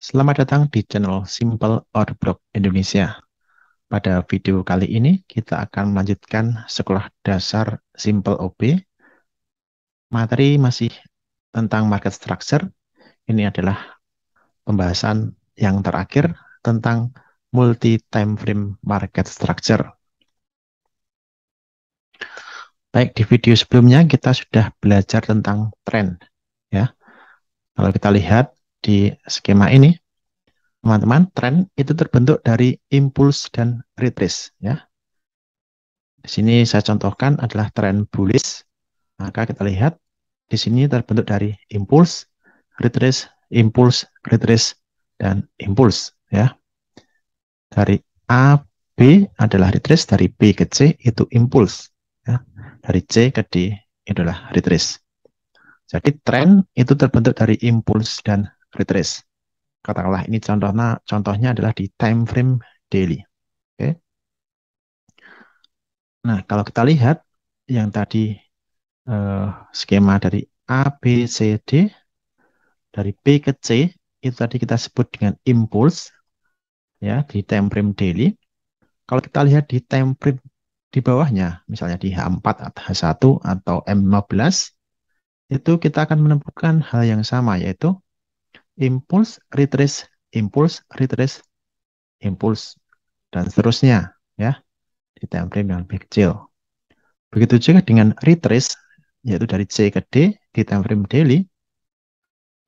Selamat datang di channel Simple Or Orbrok Indonesia. Pada video kali ini kita akan melanjutkan sekolah dasar Simple OP. Materi masih tentang market structure. Ini adalah pembahasan yang terakhir tentang multi time frame market structure. Baik, di video sebelumnya kita sudah belajar tentang trend ya. Kalau kita lihat di skema ini, teman-teman, tren itu terbentuk dari impuls dan retrace. Ya. Di sini saya contohkan adalah tren bullish. Maka kita lihat di sini terbentuk dari impuls, retrace, impuls, retrace, dan impuls. Ya. Dari A, B adalah retrace, dari B ke C itu impuls. Ya. Dari C ke D itulah retrace. Jadi tren itu terbentuk dari impuls dan retrace. Katakanlah ini contohnya contohnya adalah di time frame daily. Oke. Okay. Nah, kalau kita lihat yang tadi eh, skema dari A, B, C, D, dari B ke C, itu tadi kita sebut dengan impulse ya, di time frame daily. Kalau kita lihat di time frame di bawahnya, misalnya di H4 atau H1 atau M15, itu kita akan menemukan hal yang sama, yaitu impuls, retrace, impuls, retrace, impuls, dan seterusnya ya di time frame yang lebih kecil. Begitu juga dengan retrace, yaitu dari C ke D di time frame daily.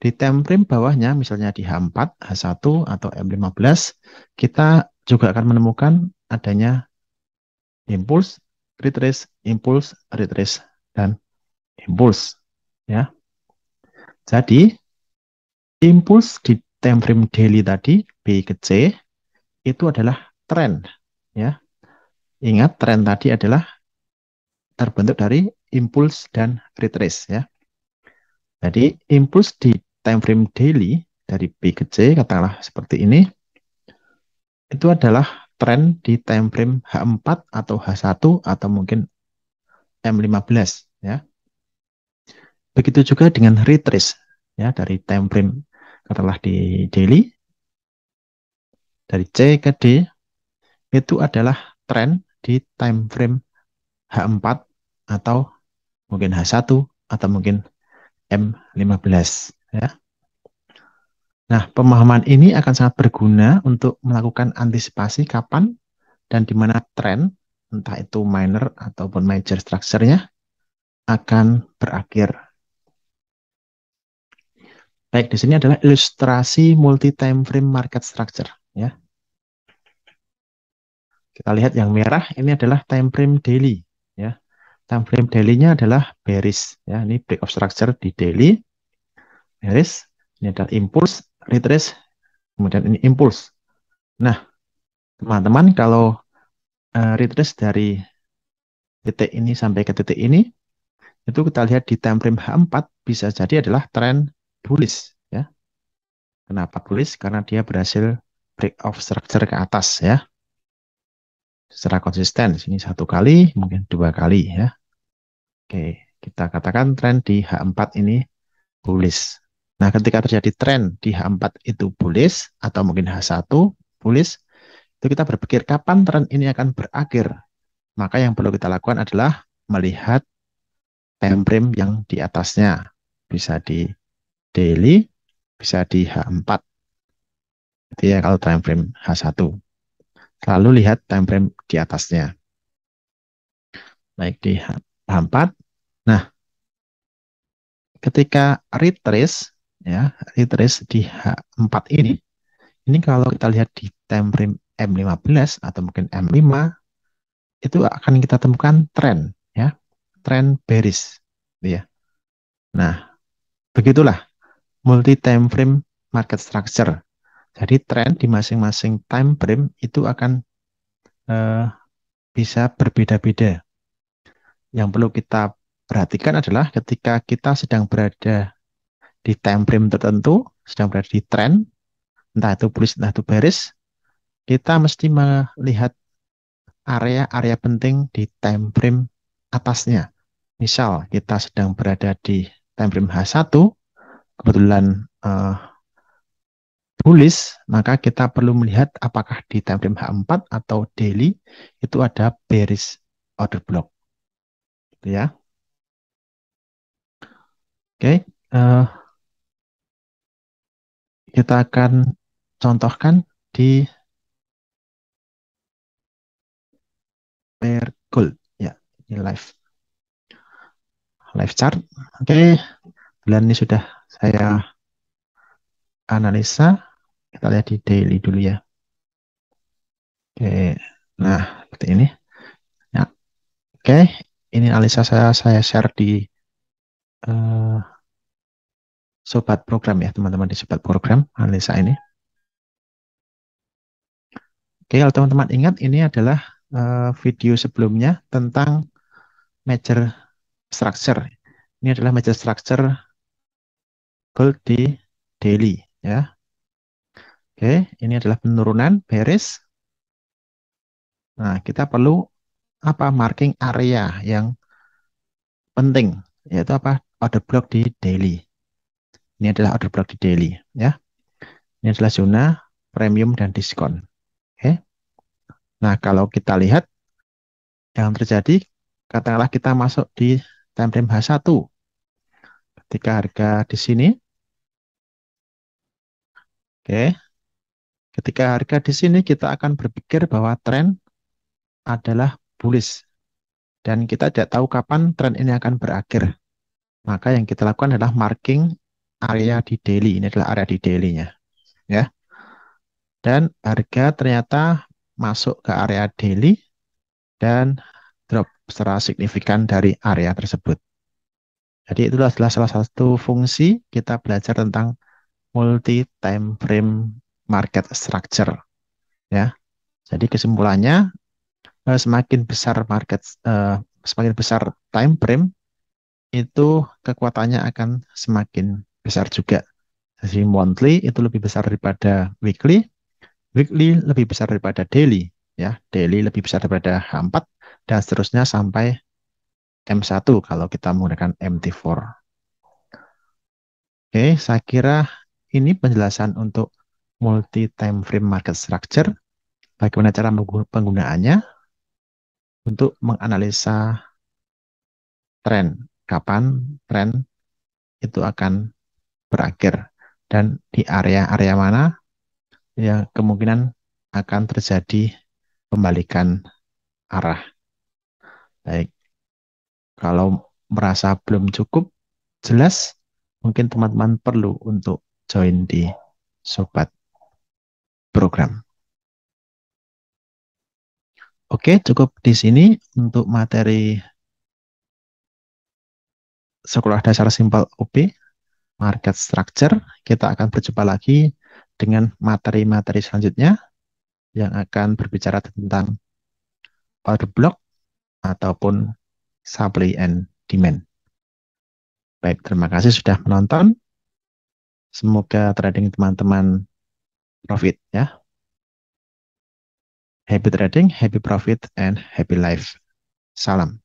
Di time frame bawahnya, misalnya di H4, H1, atau M15, kita juga akan menemukan adanya impuls, retrace, impuls, retrace, dan impuls. Ya. Jadi, Impuls di time frame daily tadi B ke C itu adalah tren ya. Ingat tren tadi adalah terbentuk dari impuls dan retrace ya. Jadi impuls di time frame daily dari B ke C katakanlah seperti ini itu adalah tren di time frame H4 atau H1 atau mungkin M15 ya. Begitu juga dengan retrace ya dari time frame katalah di daily dari C ke D itu adalah tren di time frame H4 atau mungkin H1 atau mungkin M15 ya. Nah, pemahaman ini akan sangat berguna untuk melakukan antisipasi kapan dan di mana tren entah itu minor ataupun major structure-nya akan berakhir Baik, di sini adalah ilustrasi multi time frame market structure ya. Kita lihat yang merah ini adalah time frame daily ya. Time frame daily-nya adalah bearish ya. Ini break of structure di daily bearish. Ini adalah impulse retrace, kemudian ini impulse Nah, teman-teman kalau uh, retrace dari titik ini sampai ke titik ini itu kita lihat di time frame H4 bisa jadi adalah trend bullish ya. Kenapa bullish? Karena dia berhasil break off structure ke atas ya. Secara konsisten, sini satu kali, mungkin dua kali ya. Oke, kita katakan tren di H4 ini bullish. Nah, ketika terjadi tren di H4 itu bullish atau mungkin H1 bullish, itu kita berpikir kapan tren ini akan berakhir. Maka yang perlu kita lakukan adalah melihat time frame yang di atasnya. Bisa di daily bisa di H4. Jadi ya kalau time frame H1. Lalu lihat time frame di atasnya. Baik di H4. Nah, ketika retrace ya, retrace di H4 ini ini kalau kita lihat di time frame M15 atau mungkin M5 itu akan kita temukan tren ya, tren bearish gitu ya. Nah, begitulah multi time frame market structure. Jadi tren di masing-masing time frame itu akan eh, bisa berbeda-beda. Yang perlu kita perhatikan adalah ketika kita sedang berada di time frame tertentu, sedang berada di tren, entah itu bullish, entah itu bearish, kita mesti melihat area-area penting di time frame atasnya. Misal kita sedang berada di time frame H1, kebetulan uh, tulis, maka kita perlu melihat apakah di time frame H4 atau daily itu ada bearish order block. Gitu ya. Oke, uh, kita akan contohkan di Per gold ya ini live live chart oke okay. bulan ini sudah saya analisa kita lihat di daily dulu ya oke nah seperti ini ya oke ini analisa saya saya share di uh, sobat program ya teman-teman di sobat program analisa ini oke kalau teman-teman ingat ini adalah uh, video sebelumnya tentang major structure ini adalah major structure gold di daily ya. Oke, ini adalah penurunan beris. Nah, kita perlu apa marking area yang penting yaitu apa order block di daily. Ini adalah order block di daily ya. Ini adalah zona premium dan diskon. Oke. Nah, kalau kita lihat yang terjadi katakanlah kita masuk di time frame H1 ketika harga di sini Oke. Ketika harga di sini kita akan berpikir bahwa tren adalah bullish dan kita tidak tahu kapan tren ini akan berakhir. Maka yang kita lakukan adalah marking area di daily. Ini adalah area di daily-nya. Ya. Dan harga ternyata masuk ke area daily dan drop secara signifikan dari area tersebut. Jadi itulah salah satu fungsi kita belajar tentang multi time frame market structure ya. Jadi kesimpulannya eh, semakin besar market eh, semakin besar time frame itu kekuatannya akan semakin besar juga. Jadi monthly itu lebih besar daripada weekly, weekly lebih besar daripada daily ya. Daily lebih besar daripada H4 dan seterusnya sampai M1 kalau kita menggunakan MT4. Oke, saya kira ini penjelasan untuk multi time frame market structure, bagaimana cara penggunaannya untuk menganalisa tren, kapan tren itu akan berakhir dan di area-area mana yang kemungkinan akan terjadi pembalikan arah. Baik. Kalau merasa belum cukup jelas, mungkin teman-teman perlu untuk join di Sobat Program. Oke, cukup di sini untuk materi Sekolah Dasar Simpel OP, Market Structure. Kita akan berjumpa lagi dengan materi-materi selanjutnya yang akan berbicara tentang order block ataupun supply and demand. Baik, terima kasih sudah menonton. Semoga trading teman-teman profit ya. Happy trading, happy profit, and happy life. Salam.